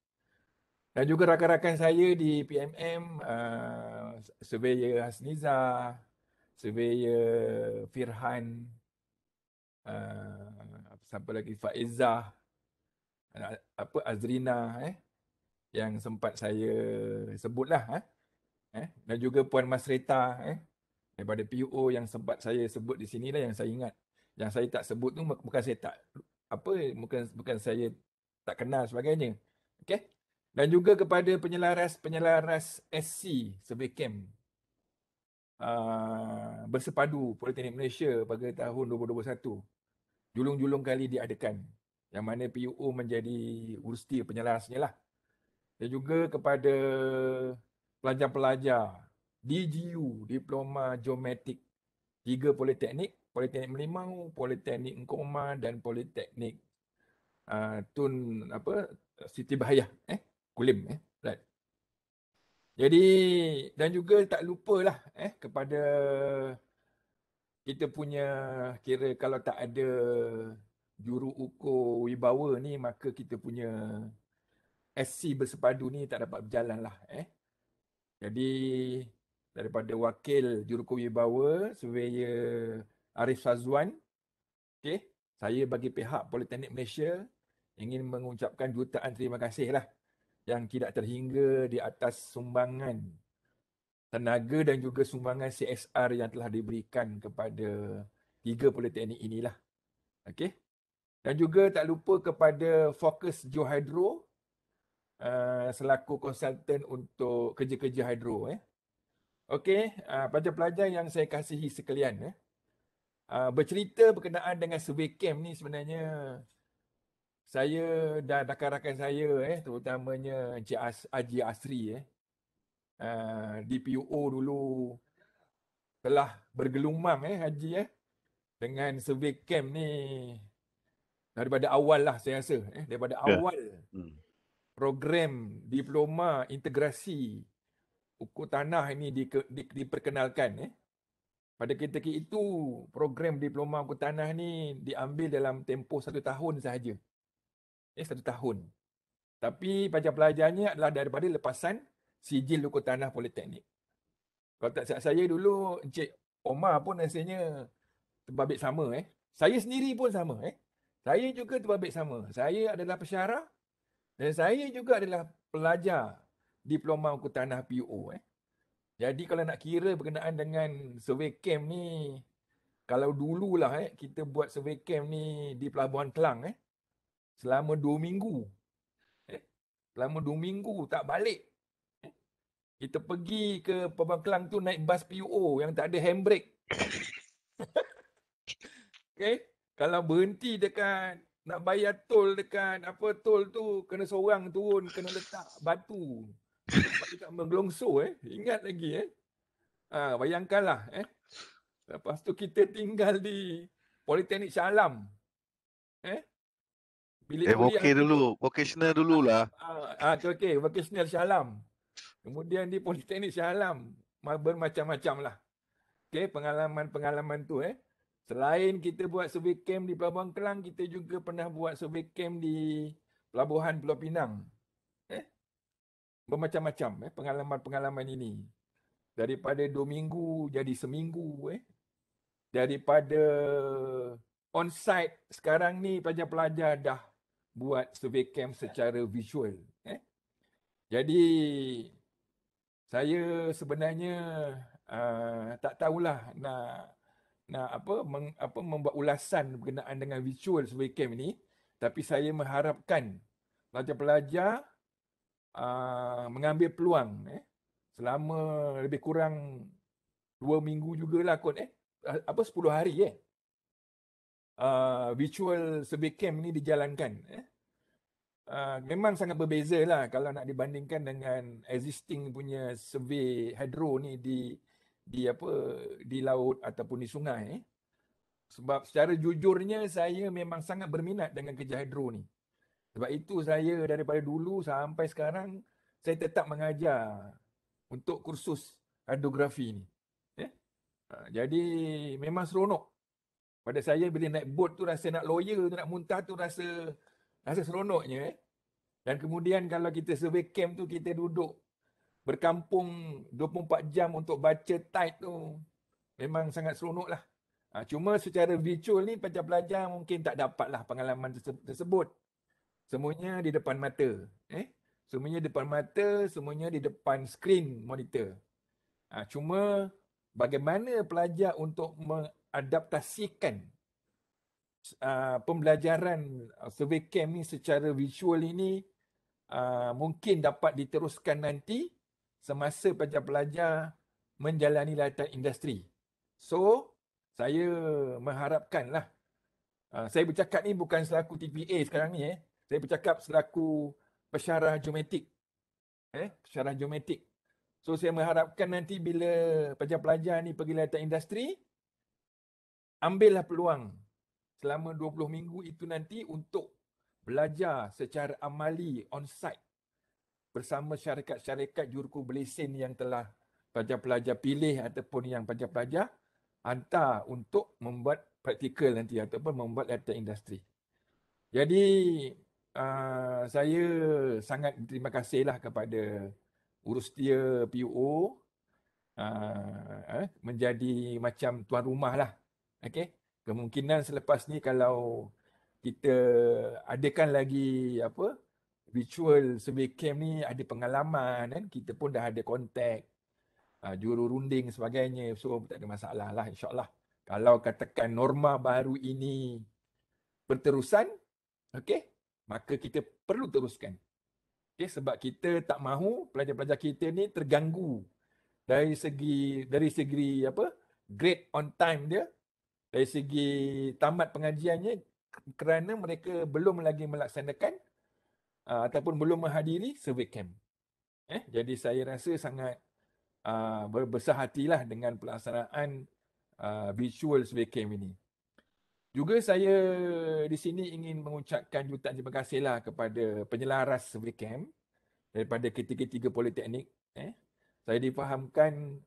Speaker 6: dan juga rakan-rakan saya di PMM uh, eh, Surveyor Hasniza, Surveyor Firhan uh, siapa lagi Faizah eh, apa Azrina eh yang sempat saya sebutlah eh, eh dan juga puan Masreta eh daripada PUO yang sempat saya sebut di sini lah yang saya ingat yang saya tak sebut tu bukan saya tak apa bukan bukan saya tak kenal sebagainya Okay? dan juga kepada penyelaras-penyelaras SC sebagai kem uh, bersepadu Politeknik Malaysia pada tahun 2021 julung-julung kali diadakan yang mana PUO menjadi universiti penyelarasnya lah dan juga kepada pelajar-pelajar DGU Diploma Geomatik tiga politeknik Politeknik Melimau, Politeknik Engkoma dan Politeknik uh, Tun apa Siti Bahaya eh kulim eh right jadi dan juga tak lupalah eh kepada kita punya kira kalau tak ada juru ukur wibawa ni maka kita punya SC bersepadu ni tak dapat berjalan lah eh. Jadi daripada wakil juru ukur wibawa surveyor Arif Sazwan okay, saya bagi pihak Politeknik Malaysia ingin mengucapkan jutaan terima kasih lah yang tidak terhingga di atas sumbangan tenaga dan juga sumbangan CSR yang telah diberikan kepada tiga politeknik inilah. Okey. Dan juga tak lupa kepada fokus Johidro uh, eh, selaku konsultan untuk kerja-kerja hidro eh. Okey, uh, eh, pelajar-pelajar yang saya kasihi sekalian eh. Uh, bercerita berkenaan dengan survey camp ni sebenarnya saya dan rakan-rakan saya eh terutamanya Encik As- Haji Asri eh uh, ah, DPO dulu telah bergelumang eh Haji eh dengan survey camp ni daripada awal lah saya rasa eh daripada yeah. awal hmm. program diploma integrasi ukur tanah ini di, di, diperkenalkan eh pada ketika itu program diploma ukur tanah ni diambil dalam tempoh satu tahun sahaja eh satu tahun. Tapi panjang pelajarannya adalah daripada lepasan sijil lukut tanah politeknik. Kalau tak silap saya dulu, Encik Omar pun rasanya terbabit sama eh. Saya sendiri pun sama eh. Saya juga terbabit sama. Saya adalah pesyarah dan saya juga adalah pelajar diploma hukum tanah PO eh. Jadi kalau nak kira berkenaan dengan survey camp ni, kalau dululah eh, kita buat survey camp ni di Pelabuhan Kelang eh, selama dua minggu. Selama dua minggu tak balik. Kita pergi ke Pabang Kelang tu naik bas P.U.O yang tak ada handbrake. okay? Kalau berhenti dekat nak bayar tol dekat apa tol tu kena seorang turun kena letak batu. Sebab dia tak menggelongsor eh. Ingat lagi eh. Ha, bayangkanlah eh. Lepas tu kita tinggal di Politeknik Syalam. Eh. Bilik eh, okay dulu. Vocational dulu lah. [LAUGHS] Ah, ah, ah okay. Vocational Shah Alam. Kemudian di Politeknik Shah Alam. Bermacam-macam lah. Okay, pengalaman-pengalaman tu eh. Selain kita buat survey camp di Pelabuhan Kelang, kita juga pernah buat survey camp di Pelabuhan Pulau Pinang. Eh? Bermacam-macam eh, pengalaman-pengalaman ini. Daripada dua minggu jadi seminggu. Eh? Daripada on-site sekarang ni pelajar-pelajar dah buat survey camp secara visual. Eh? Jadi saya sebenarnya uh, tak tahulah nak nak apa, meng, apa membuat ulasan berkenaan dengan visual survey camp ini. Tapi saya mengharapkan pelajar-pelajar uh, mengambil peluang eh, selama lebih kurang dua minggu jugalah kot eh. Ah, apa, sepuluh hari eh uh, virtual survey camp ni dijalankan. Eh? Uh, memang sangat berbeza lah kalau nak dibandingkan dengan existing punya survey hydro ni di di apa di laut ataupun di sungai. Eh? Sebab secara jujurnya saya memang sangat berminat dengan kerja hidro ni. Sebab itu saya daripada dulu sampai sekarang saya tetap mengajar untuk kursus hidrografi ni. Eh? Uh, jadi memang seronok pada saya bila naik bot tu rasa nak lawyer tu, nak muntah tu rasa rasa seronoknya eh. Dan kemudian kalau kita survey camp tu kita duduk berkampung 24 jam untuk baca tight tu memang sangat seronok lah. Ha, cuma secara virtual ni pelajar-pelajar mungkin tak dapat lah pengalaman tersebut. Semuanya di depan mata. Eh? Semuanya di depan mata, semuanya di depan skrin monitor. Ha, cuma bagaimana pelajar untuk adaptasikan uh, pembelajaran survey camp ini secara visual ini uh, mungkin dapat diteruskan nanti semasa pelajar-pelajar menjalani latihan industri. So, saya mengharapkanlah uh, saya bercakap ni bukan selaku TPA sekarang ni eh. Saya bercakap selaku pesyarah geometrik. Eh, pesyarah geometrik. So, saya mengharapkan nanti bila pelajar-pelajar ni pergi latihan industri, ambillah peluang selama 20 minggu itu nanti untuk belajar secara amali on site bersama syarikat-syarikat jurukul belisin yang telah pelajar-pelajar pilih ataupun yang pelajar-pelajar hantar untuk membuat praktikal nanti ataupun membuat latar industri. Jadi uh, saya sangat terima kasihlah kepada urus dia PUO uh, ah, eh, menjadi macam tuan rumah lah Okey. Kemungkinan selepas ni kalau kita adakan lagi apa virtual survey camp ni ada pengalaman kan kita pun dah ada kontak uh, ha, juru runding sebagainya so tak ada masalah lah insyaallah kalau katakan norma baru ini berterusan okey maka kita perlu teruskan okey sebab kita tak mahu pelajar-pelajar kita ni terganggu dari segi dari segi apa grade on time dia dari segi tamat pengajiannya kerana mereka belum lagi melaksanakan uh, ataupun belum menghadiri survey camp. Eh, jadi saya rasa sangat uh, berbesar hatilah dengan pelaksanaan uh, virtual survey camp ini. Juga saya di sini ingin mengucapkan jutaan terima kasihlah kepada penyelaras survey camp daripada ketiga-tiga politeknik. Eh. Saya difahamkan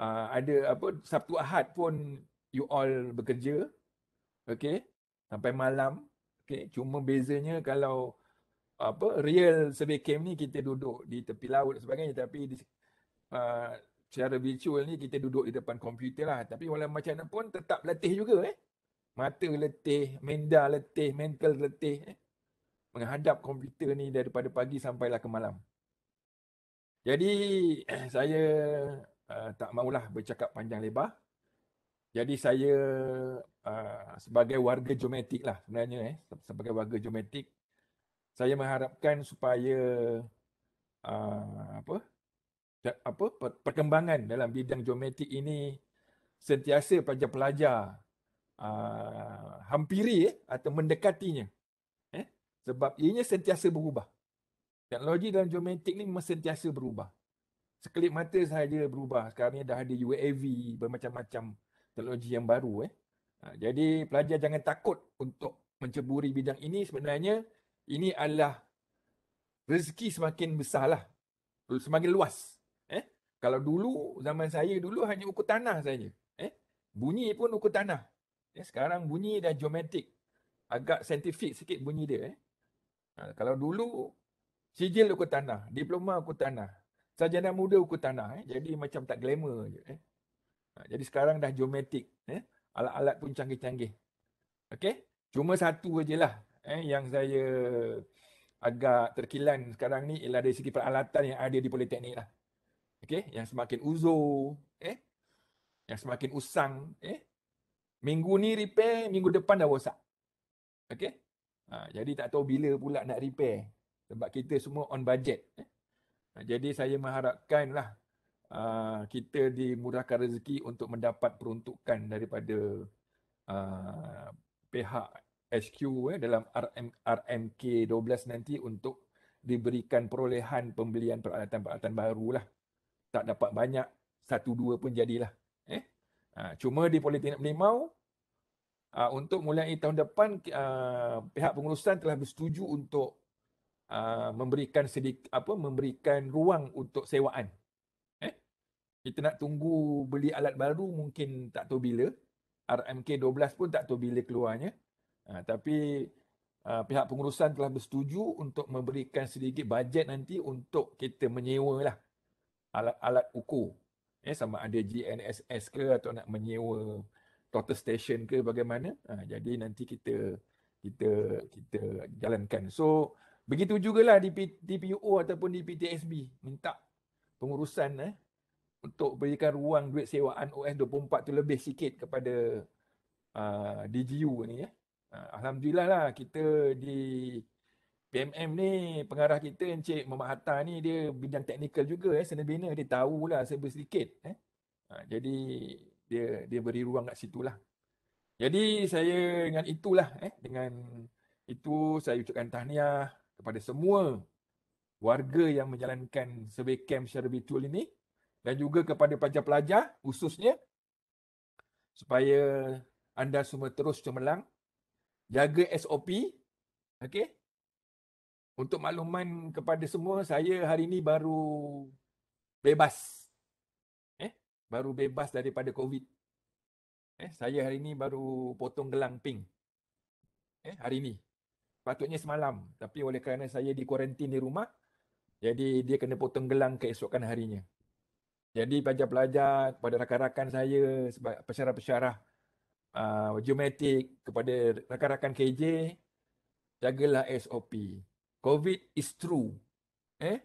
Speaker 6: uh, ada apa Sabtu Ahad pun you all bekerja okay sampai malam okay cuma bezanya kalau apa real survey camp ni kita duduk di tepi laut sebagainya tapi di, uh, secara virtual ni kita duduk di depan komputer lah tapi walaupun macam mana pun tetap letih juga eh mata letih minda letih mental letih eh? menghadap komputer ni daripada pagi sampai lah ke malam jadi eh, saya uh, tak maulah bercakap panjang lebar jadi saya uh, sebagai warga geometrik lah sebenarnya eh sebagai warga geometrik saya mengharapkan supaya uh, apa apa perkembangan dalam bidang geometrik ini sentiasa pelajar-pelajar uh, hampiri eh, atau mendekatinya eh sebab ianya sentiasa berubah teknologi dalam geometrik ni memang sentiasa berubah sekelip mata saja berubah sekarang ni dah ada UAV bermacam-macam teknologi yang baru eh. Ha, jadi pelajar jangan takut untuk menceburi bidang ini sebenarnya ini adalah rezeki semakin besarlah. Semakin luas. Eh. Kalau dulu zaman saya dulu hanya ukur tanah saja. Eh. Bunyi pun ukur tanah. Eh, sekarang bunyi dah geometrik. Agak saintifik sikit bunyi dia eh. Ha, kalau dulu sijil ukur tanah, diploma ukur tanah. Sarjana muda ukur tanah eh. Jadi macam tak glamour je eh. Ha, jadi sekarang dah geometrik. Eh? Ya. Alat-alat pun canggih-canggih. Okay, Cuma satu sajalah eh, yang saya agak terkilan sekarang ni ialah dari segi peralatan yang ada di Politeknik lah. Okey? Yang semakin uzur. Eh? Yang semakin usang. Eh? Minggu ni repair, minggu depan dah rosak. Okay, Ha, jadi tak tahu bila pula nak repair. Sebab kita semua on budget. Eh? Ha, jadi saya mengharapkan lah Ah, kita dimurahkan rezeki untuk mendapat peruntukan daripada uh, pihak HQ eh, dalam RM, RMK 12 nanti untuk diberikan perolehan pembelian peralatan-peralatan baru lah. Tak dapat banyak, satu dua pun jadilah. Eh? Uh, cuma di politik Melimau, uh, untuk mulai tahun depan, uh, pihak pengurusan telah bersetuju untuk uh, memberikan sedik, apa memberikan ruang untuk sewaan kita nak tunggu beli alat baru mungkin tak tahu bila RMK 12 pun tak tahu bila keluarnya ha, tapi ha, pihak pengurusan telah bersetuju untuk memberikan sedikit bajet nanti untuk kita menyewa lah alat-alat ukur ya, sama ada GNSS ke atau nak menyewa total station ke bagaimana ha, jadi nanti kita kita kita jalankan so begitu jugalah di DPO ataupun di PTSB minta pengurusan eh, untuk berikan ruang duit sewaan OS24 tu lebih sikit kepada uh, ah, DGU ni ya. Uh, Alhamdulillah lah kita di PMM ni pengarah kita Encik Muhammad Hatta ni dia bidang teknikal juga ya. Eh. Sena bina dia tahulah sebesar sedikit. Eh. Uh, jadi dia dia beri ruang kat situ lah. Jadi saya dengan itulah eh, dengan itu saya ucapkan tahniah kepada semua warga yang menjalankan survey camp secara virtual ini dan juga kepada pelajar-pelajar khususnya supaya anda semua terus cemerlang jaga SOP okey untuk makluman kepada semua saya hari ini baru bebas eh baru bebas daripada covid eh saya hari ini baru potong gelang ping, eh hari ini patutnya semalam tapi oleh kerana saya di kuarantin di rumah jadi dia kena potong gelang keesokan harinya jadi pelajar-pelajar kepada rakan-rakan saya sebagai pesyarah-pesyarah uh, ah, geometrik kepada rakan-rakan KJ jagalah SOP. COVID is true. Eh?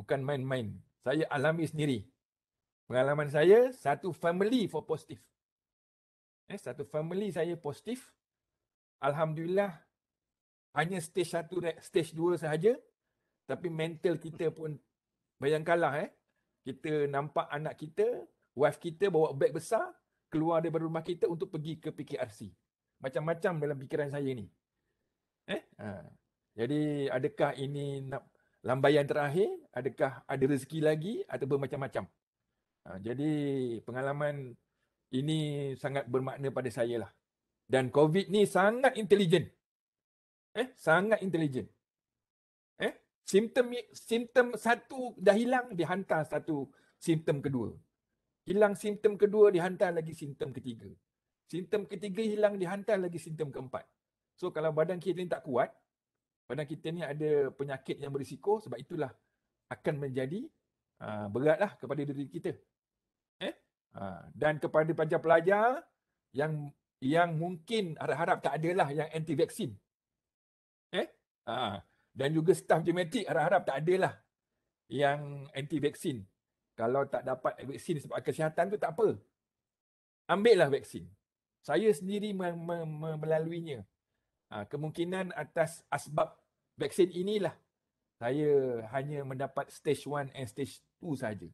Speaker 6: Bukan main-main. Saya alami sendiri. Pengalaman saya satu family for positif, Eh, satu family saya positif. Alhamdulillah hanya stage 1 stage 2 sahaja tapi mental kita pun bayangkanlah eh kita nampak anak kita, wife kita bawa beg besar keluar daripada rumah kita untuk pergi ke PKRC. Macam-macam dalam fikiran saya ni. Eh? Ha. Jadi adakah ini nak lambaian terakhir? Adakah ada rezeki lagi? atau bermacam macam Ha. Jadi pengalaman ini sangat bermakna pada saya lah. Dan COVID ni sangat intelligent. Eh? Sangat intelligent. Simptom simptom satu dah hilang dihantar satu simptom kedua. Hilang simptom kedua dihantar lagi simptom ketiga. Simptom ketiga hilang dihantar lagi simptom keempat. So kalau badan kita ni tak kuat, badan kita ni ada penyakit yang berisiko sebab itulah akan menjadi uh, beratlah kepada diri kita. Eh? Uh, dan kepada pelajar-pelajar yang yang mungkin harap-harap tak adalah yang anti vaksin. Eh? Uh, dan juga staf gematik harap-harap tak ada lah yang anti vaksin. Kalau tak dapat vaksin sebab kesihatan tu tak apa. Ambil lah vaksin. Saya sendiri mem- mem- mem- melaluinya. Ha, kemungkinan atas asbab vaksin inilah saya hanya mendapat stage 1 and stage 2 saja.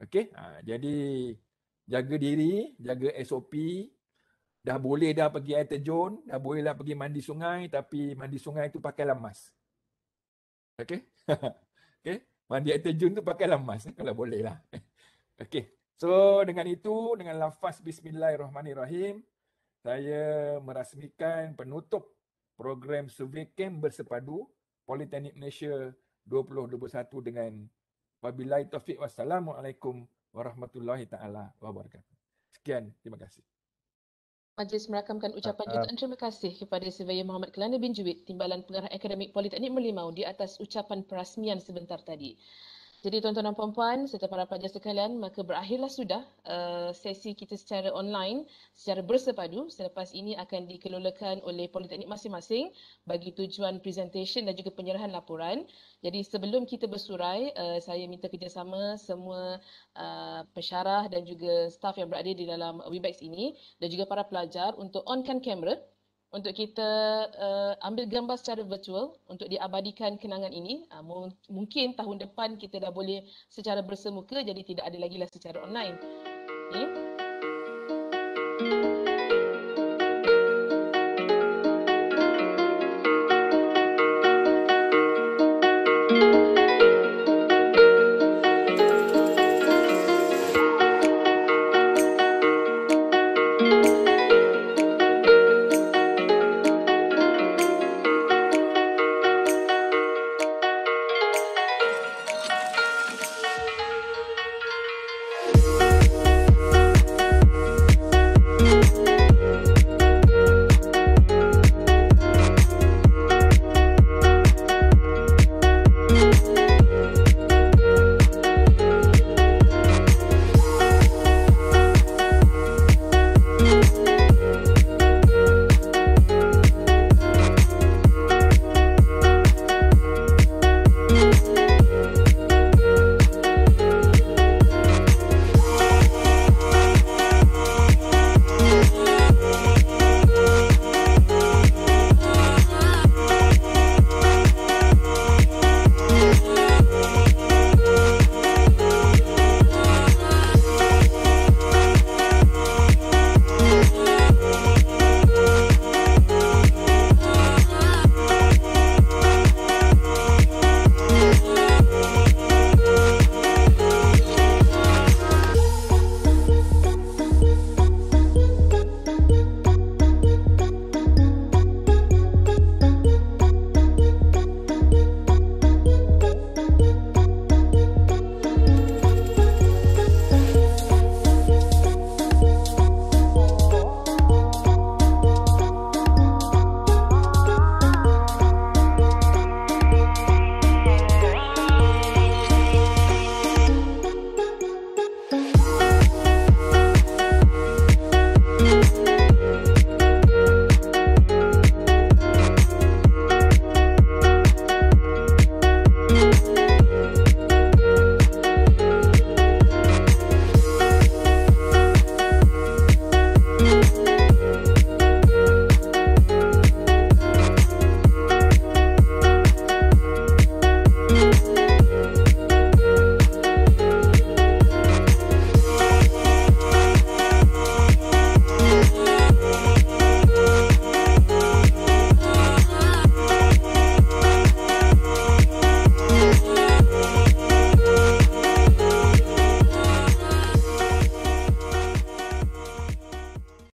Speaker 6: Okay, ha, jadi jaga diri, jaga SOP. Dah boleh dah pergi air terjun, dah bolehlah pergi mandi sungai tapi mandi sungai tu pakai lemas. Okay. [LAUGHS] okay. Mandi air terjun tu pakailah mask eh, kalau boleh lah. [LAUGHS] okay. So dengan itu, dengan lafaz bismillahirrahmanirrahim, saya merasmikan penutup program survey camp bersepadu Politeknik Malaysia 2021 dengan Wabillahi taufiq wassalamualaikum warahmatullahi taala wabarakatuh. Sekian, terima kasih.
Speaker 1: Majlis merakamkan ucapan uh, jutaan terima kasih kepada Surveyor Muhammad Kelana bin Juwit, Timbalan Pengarah Akademik Politeknik Melimau di atas ucapan perasmian sebentar tadi. Jadi tuan-tuan dan puan-puan serta para pelajar sekalian, maka berakhirlah sudah uh, sesi kita secara online secara bersepadu. Selepas ini akan dikelolakan oleh politeknik masing-masing bagi tujuan presentation dan juga penyerahan laporan. Jadi sebelum kita bersurai, uh, saya minta kerjasama semua uh, eh, pensyarah dan juga staf yang berada di dalam Webex ini dan juga para pelajar untuk onkan kamera untuk kita uh, ambil gambar secara virtual untuk diabadikan kenangan ini. Uh, mungkin tahun depan kita dah boleh secara bersemuka jadi tidak ada lagi lah secara online. Okay.